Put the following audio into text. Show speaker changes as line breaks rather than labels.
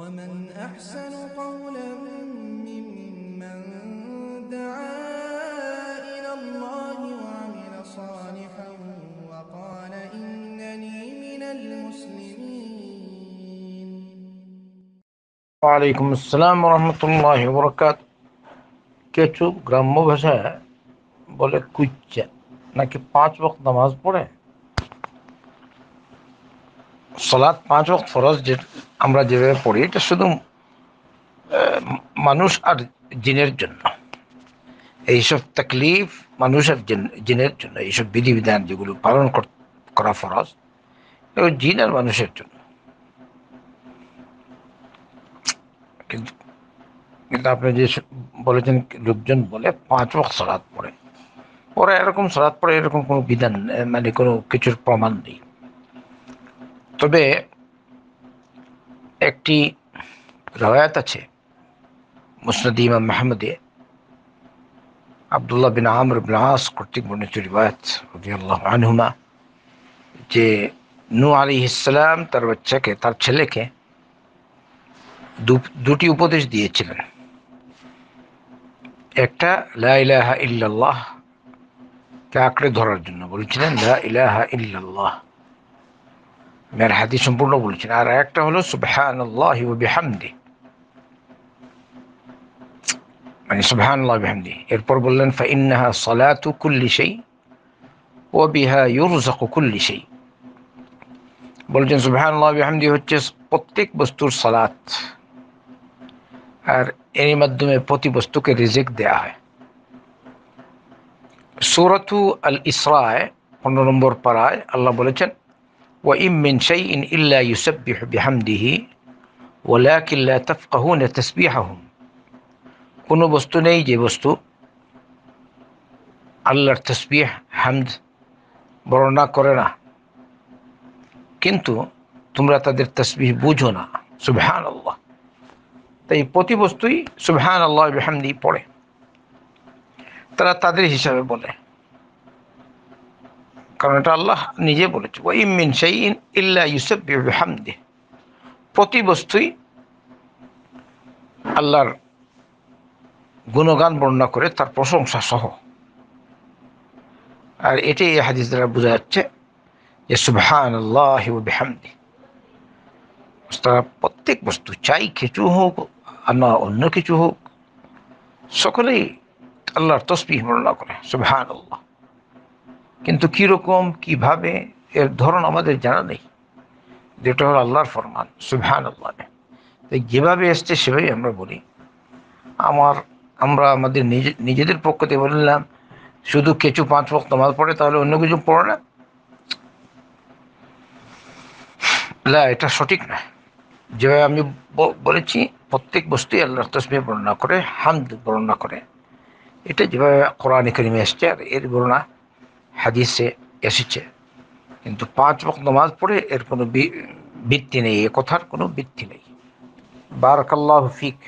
ومن أحسن قولا ممن دعا إلى الله وعمل صالحا وقال إنني من المسلمين وعليكم السلام ورحمة الله وبركاته কিছু গ্রাম্য ভাষায় বলে কুচ্চা নাকি পাঁচ বক্ত নামাজ পড়ে সলাৎ পাঁচ ওয়াক্ত ফরজ যে আমরা যেভাবে পড়ি এটা শুধু মানুষ আর জিনের জন্য এইসব তাকলিফ মানুষ আর জিনের জন্য এইসব বিধিবিধান যেগুলো পালন করা ফরজ জিন আর মানুষের জন্য কিন্তু আপনি যে বলেছেন লোকজন বলে পাঁচ ওয়াক্ত সলাদ পড়ে ওরা এরকম সলাদ পড়ে এরকম কোনো বিধান মানে কোনো কিছুর প্রমাণ নেই তবে একটি রয়াত আছে মুসনদ ইমাম মাহমুদে আবদুল্লাহ বিন আমর আস কর্তৃক বর্ণিত রিবায়ত আল্লাহ আনহুমা যে নু আলী ইসলাম তার বাচ্চাকে তার ছেলেকে দুটি উপদেশ দিয়েছিলেন একটা লা ইলাহা ইল্লাল্লাহ কে আঁকড়ে ধরার জন্য বলেছিলেন লা ইলাহা ইল্লাল্লাহ এর হাদিস সম্পূর্ণ বলেছেন আর একটা হলো সুবহান আল্লাহ বিহামদি মানে সুবহান আল্লাহ বিহামদি এরপর বললেন ফাইন্নাহা সালাতু কুল্লি সেই ও বিহা ইউরজাকু কুল্লি সেই বলছেন সুবহান আল্লাহ বিহামদি হচ্ছে প্রত্যেক বস্তুর সালাত আর এর মাধ্যমে প্রতি বস্তুকে রিজেক দেয়া হয় সুরতু আল ইসরায় পনেরো নম্বর পাড়ায় আল্লাহ বলেছেন وإن من شيء إلا يسبح بحمده ولكن لا تفقهون تسبيحهم কোনো বস্তু নেই যে বস্তু আল্লাহর তসবিহ হামদ বর্ণনা করে না কিন্তু তোমরা তাদের তসবিহ বুঝো না সুবহান আল্লাহ তাই প্রতি বস্তুই সুবহান আল্লাহ হামদি পড়ে তারা তাদের হিসাবে বলে কারণ এটা আল্লাহ নিজে বলেছে ও ইমিন সেই ইন ইল্লা ইউসেফ হামদে প্রতি বস্তুই আল্লাহর গুণগান বর্ণনা করে তার প্রশংসা সহ আর এটাই হাদিস দ্বারা বোঝা যাচ্ছে যে সুবহান আল্লাহ বেহামদি তারা প্রত্যেক বস্তু চাই কিছু হোক আর না অন্য কিছু হোক সকলেই আল্লাহর তসবিহ বর্ণনা করে সুবহান আল্লাহ কিন্তু কীরকম কিভাবে এর ধরন আমাদের জানা নেই যেটা হলো আল্লাহর ফরমান সুভান আল্লাহ যেভাবে এসছে সেভাবেই আমরা বলি আমার আমরা আমাদের নিজে নিজেদের পক্ষ থেকে বললাম শুধু কেঁচু পাঁচ পক্ষ তোমার পড়ে তাহলে অন্য কিছু পড়ো না এটা সঠিক নয় যেভাবে আমি বলেছি প্রত্যেক বস্তুই আল্লাহর তসমি বর্ণনা করে হামদ বর্ণনা করে এটা যেভাবে কোরআন করিমে এসছে আর এর বর্ণনা হাদিসে এসেছে কিন্তু পাঁচ বক্ত নামাজ পড়ে এর কোনো ভিত্তি নেই এ কথার কোনো ভিত্তি নেই বারকাল্লাহ ফিক